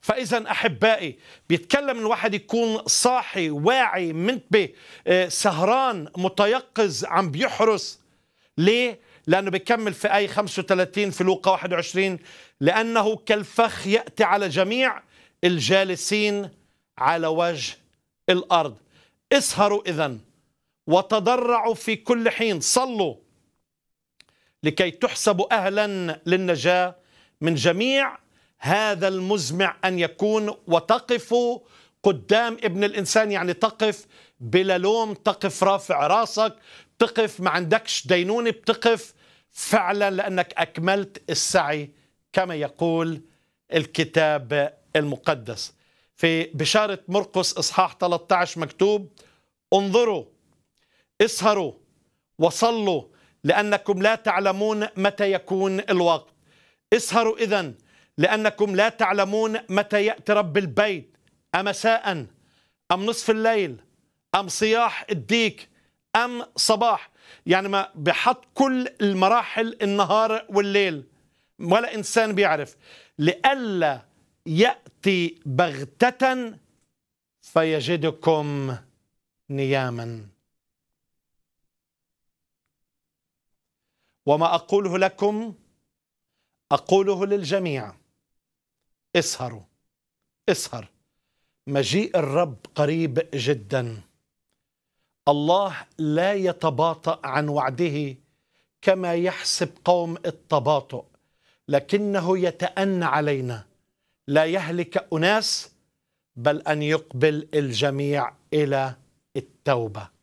فاذا احبائي بيتكلم الواحد يكون صاحي واعي منتبه آه، سهران متيقظ عم بيحرس ليه لانه بيكمل في اي 35 في لوقا 21 لانه كالفخ ياتي على جميع الجالسين على وجه الارض اسهروا اذا وتضرعوا في كل حين صلوا لكي تحسبوا اهلا للنجاه من جميع هذا المزمع أن يكون وتقف قدام ابن الإنسان يعني تقف بلا لوم تقف رافع راسك تقف ما عندكش دينونة بتقف فعلا لأنك أكملت السعي كما يقول الكتاب المقدس في بشارة مرقس إصحاح 13 مكتوب انظروا اسهروا وصلوا لأنكم لا تعلمون متى يكون الوقت اسهروا إذن لأنكم لا تعلمون متى يأتي رب البيت أمساء أم نصف الليل أم صياح الديك أم صباح يعني ما بحط كل المراحل النهار والليل ولا إنسان بيعرف لئلا يأتي بغتة فيجدكم نياما وما أقوله لكم أقوله للجميع اسهروا اسهر مجيء الرب قريب جدا الله لا يتباطأ عن وعده كما يحسب قوم التباطؤ لكنه يتأنى علينا لا يهلك أناس بل أن يقبل الجميع إلى التوبة